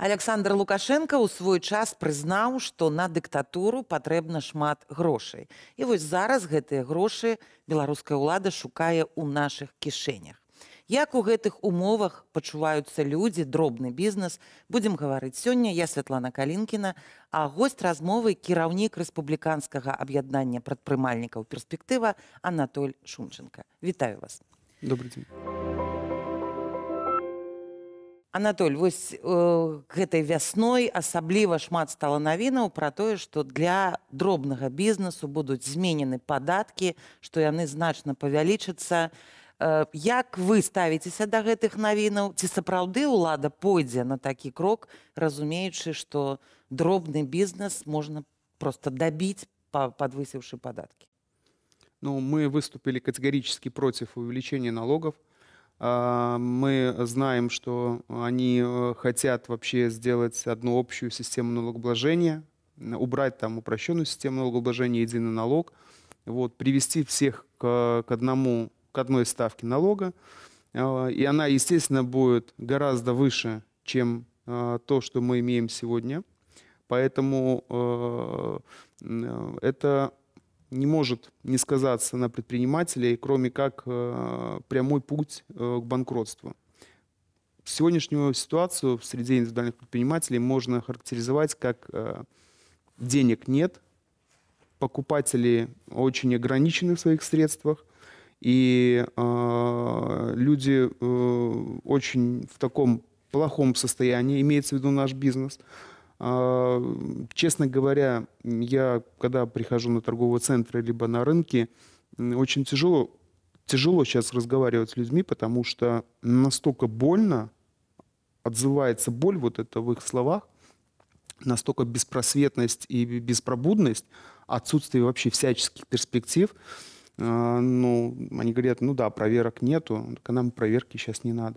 Александр Лукашенко ў свой час прызнаў, што на дыктатуру патрэбна шмат грошай. І вось зараз гэтыя грошы беларуская ўлада шукае ў нашых кішэнях. Як у гэтых умовах пачуваюцца людзі, дробны бізнес, будзем гаварыць сёння я Святлана Калінкіна, а госць размовы кіраўнік рэспубліканскага аб'яднання прадпрымальнікаў перспектыва Анатоль Шумчынка. Вітаю вас. Добры дзень. Анатоль, вось э, гэтай вясной асабліва шмат стала навінаў пра тое, што для дробнага бізнесу будуць зменены падаткі, што яны значна павялічацца. Э, як вы ставіцеся да гэтых навінаў, ці сапраўды ўлада пойдзе на такі крок, разумеючы, што дробны бізнес можна проста дабіць падвысіўшы падаткі. Ну, мы выступілі катэгарычна проціў увелічэння налогов, А, мы знаем, что они э, хотят вообще сделать одну общую систему налогообложения, убрать там упрощенную систему налогообложения, единый налог, вот, привести всех к, к, одному, к одной ставке налога. А, и она, естественно, будет гораздо выше, чем а, то, что мы имеем сегодня. Поэтому э, э, это не может не сказаться на предпринимателей, кроме как э, прямой путь э, к банкротству. Сегодняшнюю ситуацию в среде индивидуальных предпринимателей можно характеризовать как э, денег нет, покупатели очень ограничены в своих средствах, и э, люди э, очень в таком плохом состоянии, имеется в виду наш бизнес – а, честно говоря, я, когда прихожу на торговые центры, либо на рынки, очень тяжело, тяжело сейчас разговаривать с людьми, потому что настолько больно, отзывается боль вот это в их словах, настолько беспросветность и беспробудность, отсутствие вообще всяческих перспектив. А, ну, они говорят, ну да, проверок нету, к нам проверки сейчас не надо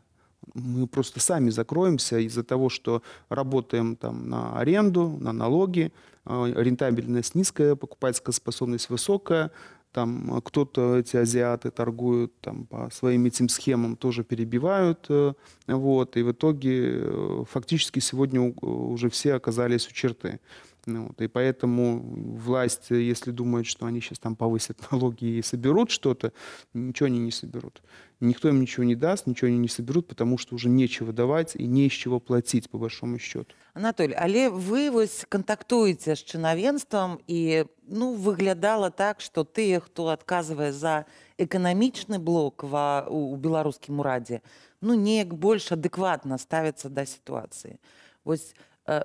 мы просто сами закроемся из-за того, что работаем там на аренду, на налоги, а, рентабельность низкая, покупательская способность высокая, там а, кто-то, эти азиаты торгуют там по своим этим схемам, тоже перебивают, э, вот, и в итоге э, фактически сегодня э, уже все оказались у черты. Ну вот. И поэтому власть, если думает, что они сейчас там повысят налоги и соберут что-то, ничего они не соберут. Никто им ничего не даст, ничего они не соберут, потому что уже нечего давать и не из чего платить, по большому счету. Анатолий, але вы вот контактуете с чиновенством, и, ну виглядало так, что ты, кто відказує за экономичный блок в, у, у білоруському раді, ну не больше адекватно ставится до ситуации. Ось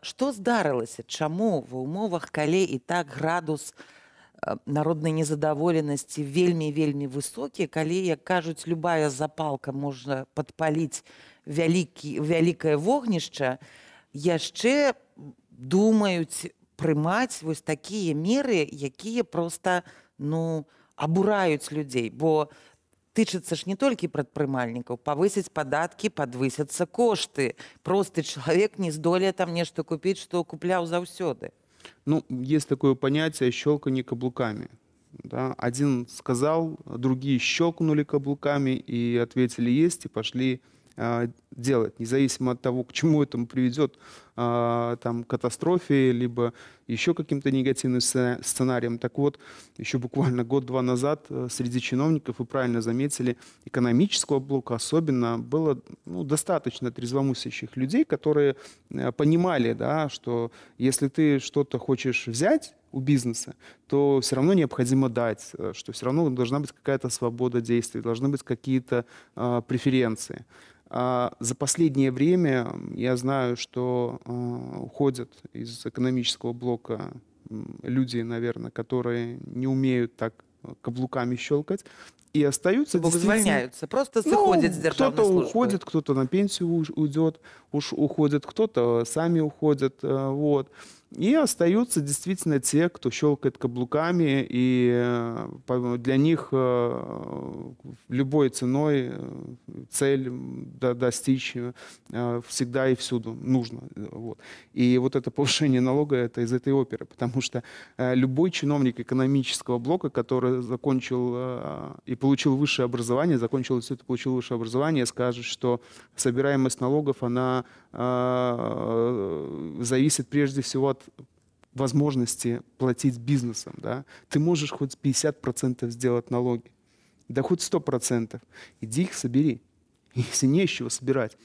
Што э, здарылася, чаму в умовах калі і так градус э, народнай незадаволенасці вельмі вельмі высокі, калі як кажуць любая запалка можна падпаліць вялікі вялікае вогнішча, яшчэ думаюць прымаць вось такія меры, якія проста ну абураюць людзей, бо тычыцца ж не толькі прадпрымальнікаў павысяць падаткі падвысяцца кошты просты чалавек не здолее там нешта купіць што купляў заўсёды ну есть такое понятие щелканье каблуками да? один сказал другие щелкнули каблуками и ответили есть и пошли на а, делать, независимо от того, к чему это приведет, а, там, катастрофе, либо еще каким-то негативным сценарием. Так вот, еще буквально год-два назад э, среди чиновников, вы правильно заметили, экономического блока особенно было ну, достаточно трезвомыслящих людей, которые э, понимали, да, что если ты что-то хочешь взять, у бизнеса, то все равно необходимо дать, э, что все равно должна быть какая-то свобода действий, должны быть какие-то э, преференции. А за последнее время я знаю, что э, уходят из экономического блока люди, наверное, которые не умеют так э, каблуками щелкать, и остаются Бог просто ну, заходят ну, с державной кто-то службы. уходит, кто-то на пенсию уйдет, уж уходит, кто-то сами уходит, э, вот. И остаются действительно те, кто щелкает каблуками, и э, для них э, любой ценой э, цель достичь всегда и всюду нужно. Вот. И вот это повышение налога – это из этой оперы, потому что любой чиновник экономического блока, который закончил и получил высшее образование, закончил институт и получил высшее образование, скажет, что собираемость налогов, она зависит прежде всего от от возможности платить бизнесом. Да? Ты можешь хоть 50% сделать налоги, да хоть 100%. Иди их собери, если не з чого собирать.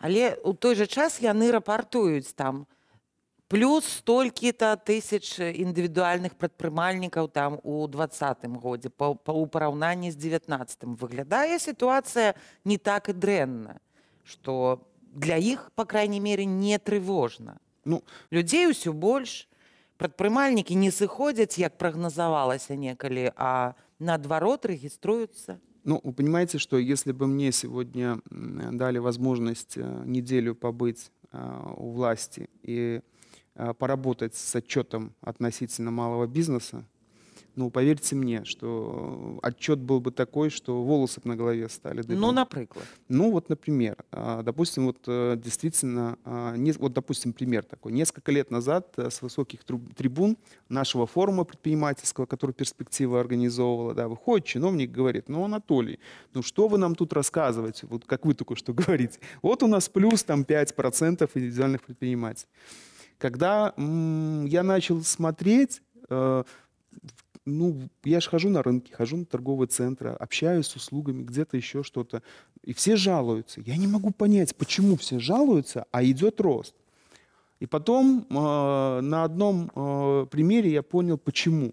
Але у той же час яны рапартуюць там плюс столькі-то тысяч індывідуальных прадпрымальнікаў там у двадцатым годзе па, па ў параўнанні з 19 выглядае сітуацыя не так і дрэнна што для іх па крайней мере не трывожна ну людей усё больш прадпрымальнікі не сыходзяць як прагназавалася некалі а наадварот рэгіструюцца Ну, вы понимаете, что если бы мне сегодня дали возможность э, неделю побыть э, у власти и э, поработать с отчетом относительно малого бизнеса, ну, поверьте мне, что э, отчет был бы такой, что волосы на голове стали дыбом. Ну, например. Ну, вот, например, а, допустим, вот э, действительно, а, вот, допустим, пример такой. Несколько лет назад э, с высоких трибун нашего форума предпринимательского, который перспектива организовывала, да, выходит чиновник, говорит, ну, Анатолий, ну, что вы нам тут рассказываете, вот как вы только что говорите. Вот у нас плюс там 5% индивидуальных предпринимателей. Когда я начал смотреть, ну, я же хожу на рынки, хожу на торговые центры, общаюсь с услугами, где-то еще что-то. И все жалуются. Я не могу понять, почему все жалуются, а идет рост. И потом э, на одном э, примере я понял, почему.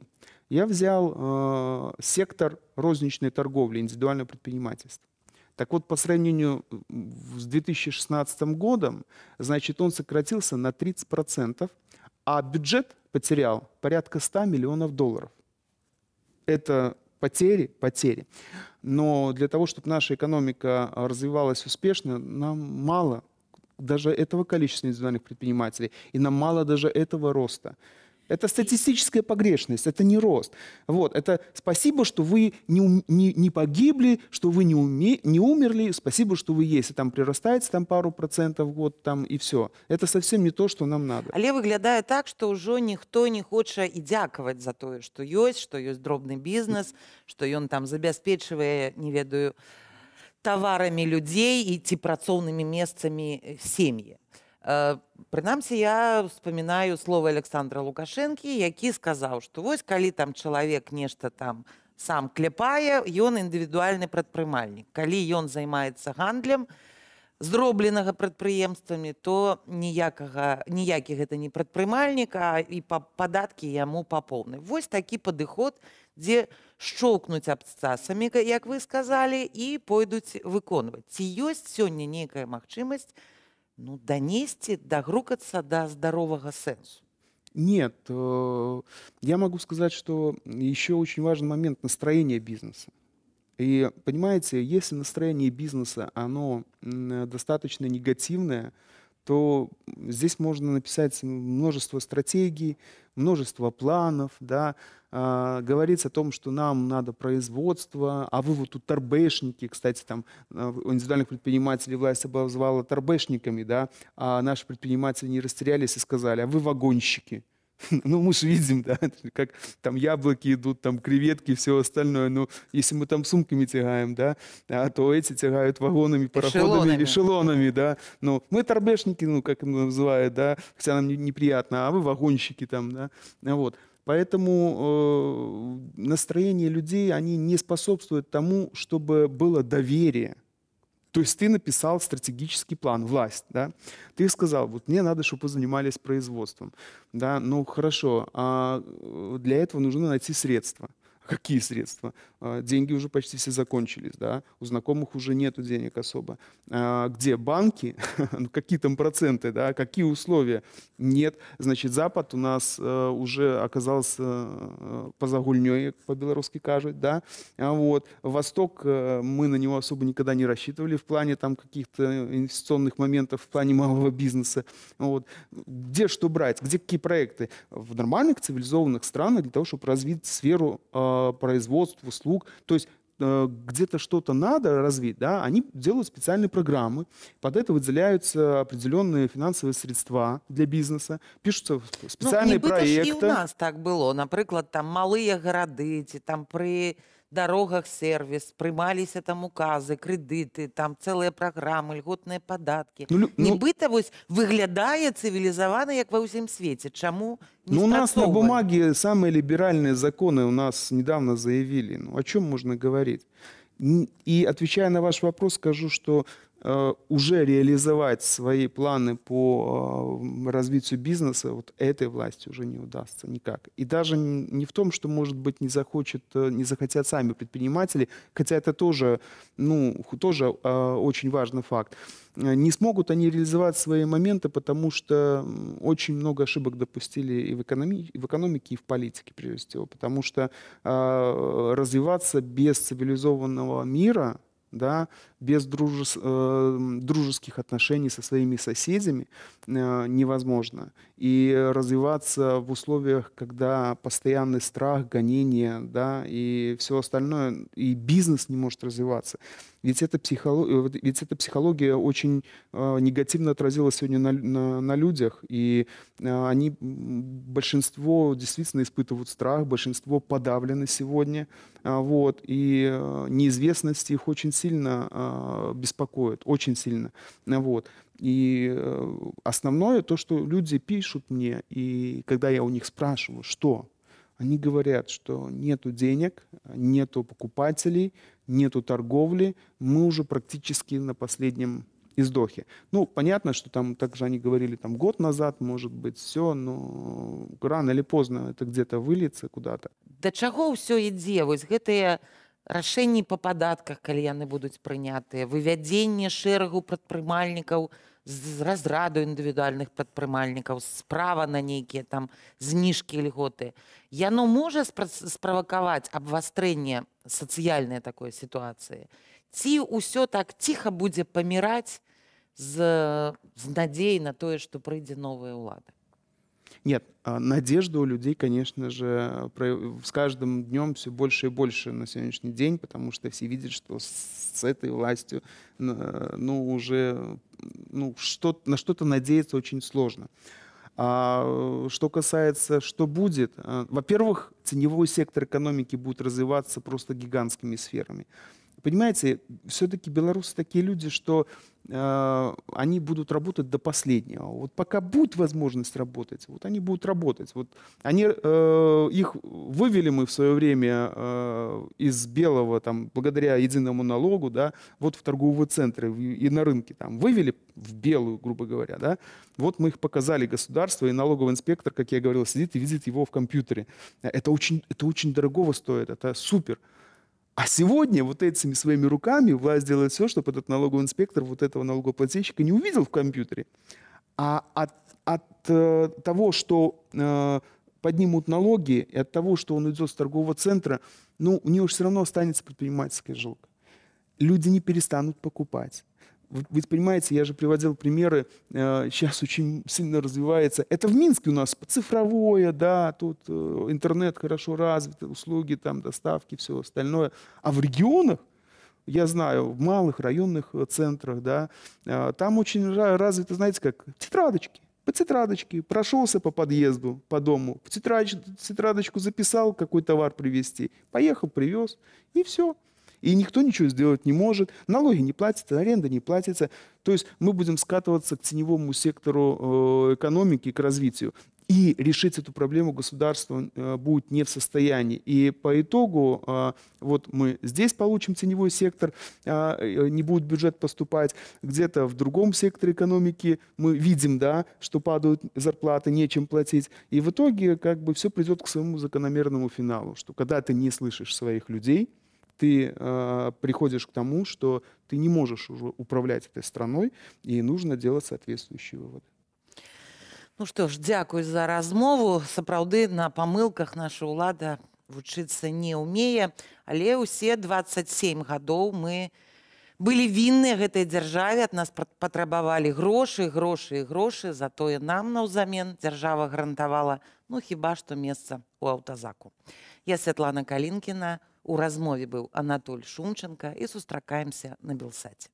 Я взял э, сектор розничной торговли, индивидуального предпринимательства. Так вот, по сравнению с 2016 годом, значит, он сократился на 30%, а бюджет потерял порядка 100 миллионов долларов это потери, потери. Но для того, чтобы наша экономика а, развивалась успешно, нам мало даже этого количества индивидуальных предпринимателей, и нам мало даже этого роста. Это статистическая погрешность, это не рост. Вот, это спасибо, что вы не, не, не погибли, что вы не, уме, не умерли, спасибо, что вы есть. И там прирастается там пару процентов в год там, и все. Это совсем не то, что нам надо. Але выглядае так, что уже никто не хочет і дзякаваць за то, что есть, что есть дробный бизнес, что он там забяспечвае, не ведаю, таварамі людзей і ці працоўнымі месцамі сем'і. Э, Прынамсі я успамінаю слова Александра Лукашэнкі, які сказаў, што вось калі там чалавек нешта там сам кляпае, ён індывідуальны прадпрымальнік. Калі ён займаецца гандлем, зробленага прадпрыемствамі, то ніякага ніякі гэта не прадпрымальніка і па падаткі яму папоўны. Вось такі падыход, дзе шчоўкнуць абцасамі, як вы сказалі і пойдуць выконваць. Ці ёсць сёння нейкая магчымасць, ну данесці дагрукацца до здорового сенсу. нет э, я могу сказать что еще очень важный момент настроения бизнеса и понимаете если настроение бизнеса оно достаточно негативное то здесь можно написать множество стратегий, множество планов, да, а, говорится о том, что нам надо производство, а вы вот тут торбешники, кстати, там а, у индивидуальных предпринимателей власть обозвала торбешниками, да, а наши предприниматели не растерялись и сказали, а вы вагонщики – Ну, мы же видим, да, как там яблоки идут, там креветки и все остальное. Но ну, если мы там сумками тягаем, да, а то эти тягают вагонами, пароходами, эшелонами, эшелонами да. Ну мы торбешники, ну, как называют, да, хотя нам неприятно, а вы вагонщики там, да, а вот. Поэтому э, настроение людей, они не способствуют тому, чтобы было доверие – то есть ты написал стратегический план, власть, да? Ты сказал, вот мне надо, чтобы вы занимались производством, да? Ну хорошо, а э, для этого нужно найти средства – Какие средства? А, деньги уже почти все закончились, да? у знакомых уже нет денег особо. А, где банки? ну, какие там проценты, да? какие условия? Нет. Значит, Запад у нас э, уже оказался э, поза по-белорусски кажут. Да? А вот. Восток, э, мы на него особо никогда не рассчитывали в плане там каких-то инвестиционных моментов, в плане малого бизнеса. Вот. Где что брать? Где какие проекты? В нормальных цивилизованных странах для того, чтобы развить сферу производств, услуг. То есть э, где-то что-то надо развить, да, они делают специальные программы, под это выделяются определенные финансовые средства для бизнеса, пішуться спеціальні ну, проекти. Ну, і у нас так было, например, там малые города, эти там при дорогах сервис, прымаліся там указы, крэдыты, там цэлыя праграмы, льготныя податки. Ну, Нібыта ну, вось выглядае цывілізавана, як ва ўсім свеце. Чаму Ну, у нас на бумаге самые либеральные законы у нас недавно заявили. Ну, о чем можно говорить? И отвечая на ваш вопрос, скажу, что Э, уже реализовать свои планы по э, развитию бизнеса вот этой власти уже не удастся никак. И даже не в том, что, может быть, не, захочет, э, не захотят сами предприниматели, хотя это тоже, ну, тоже очень важный факт. Не смогут они реализовать свои моменты, потому что очень много ошибок допустили и в, экономи- и в экономике, и в политике, прежде всего. Потому что развиваться без цивилизованного мира – да, без дружес, э, дружеских отношений со своими соседями э, невозможно. И развиваться в условиях, когда постоянный страх, гонение да, и все остальное, и бизнес не может развиваться. Ведь эта, психолог... Э, ведь эта психология очень э, негативно отразилась сегодня на, на, на людях. И э, они, большинство действительно испытывают страх, большинство подавлены сегодня. Э, вот. И э, неизвестность их очень сильно э, беспокоит, очень сильно. Э, вот. И э, основное то, что люди пишут мне, и когда я у них спрашиваю, что они говорят, что нету денег, нету покупателей, нету торговли, мы уже практически на последнем издохе. Ну, понятно, что там, также они говорили, там год назад, может быть, все, но рано или поздно это где-то выльется куда-то. Да чаго ўсё ідзе вось это рашэнні по податках, калі яны будуць прынятыя вывядзенне шэрагу прадпрымальнікаў з разраду індывідуальных прадпрымальнікаў справа на нейкія там зніжкі льготы яно можа справакаваць абвастрэнне сацыяльнай такой сітуацыі ці ўсё так тихо буде паміраць з, з надзеі на тое што прыйдзе новая ўлада нет, а, надежда у людей, конечно же, с каждым днем все больше и больше на сегодняшний день, потому что все видят, что с этой властью ну, уже ну, что, на что-то надеяться очень сложно. А что касается, что будет, а, во-первых, теневой сектор экономики будет развиваться просто гигантскими сферами понимаете, все-таки белорусы такие люди, что э, они будут работать до последнего. Вот пока будет возможность работать, вот они будут работать. Вот они, э, их вывели мы в свое время э, из белого, там, благодаря единому налогу, да, вот в торговые центры и на рынке там вывели в белую, грубо говоря, да. Вот мы их показали государству, и налоговый инспектор, как я говорил, сидит и видит его в компьютере. Э, это очень, это очень дорогого стоит, это супер. А сегодня вот этими своими руками власть делает все, чтобы этот налоговый инспектор вот этого налогоплательщика не увидел в компьютере. А от, от э, того, что э, поднимут налоги, и от того, что он уйдет с торгового центра, ну, у него же все равно останется предпринимательская жилка. Люди не перестанут покупать. Вы понимаете, я же приводил примеры, э, сейчас очень сильно развивается. Это в Минске у нас цифровое, да, тут э, интернет хорошо развит, услуги, там, доставки, все остальное. А в регионах, я знаю, в малых районных э, центрах, да, там очень развиты, знаете, как тетрадочки по тетрадочке, прошелся по подъезду, по дому, в тетрадочку записал, какой товар привезти, поехал, привез, и все и никто ничего сделать не может, налоги не платятся, аренда не платится. То есть мы будем скатываться к теневому сектору э, экономики, к развитию. И решить эту проблему государство э, будет не в состоянии. И по итогу э, вот мы здесь получим теневой сектор, не будет бюджет поступать, где-то в другом секторе экономики мы видим, да, что падают зарплаты, нечем платить. И в итоге как бы все придет к своему закономерному финалу, что когда ты не слышишь своих людей, ты э, приходишь к тому, что ты не можешь уже управлять этой страной, и нужно делать соответствующие выводы. Ну что ж, дякую за размову. Сапраўды, на помылках наша улада вучиться не умея, але усе 27 гадоў мы былі вінны гэтай дзяржаве, ад нас патрабавалі грошы, грошы і грошы, затое нам наўзамен дзяржава гарантавала ну хіба што месца у аўтазаку. Я Святлана Калінкіна, У размове быў Анатоль Шумчынка і сустракаемся на белсаце.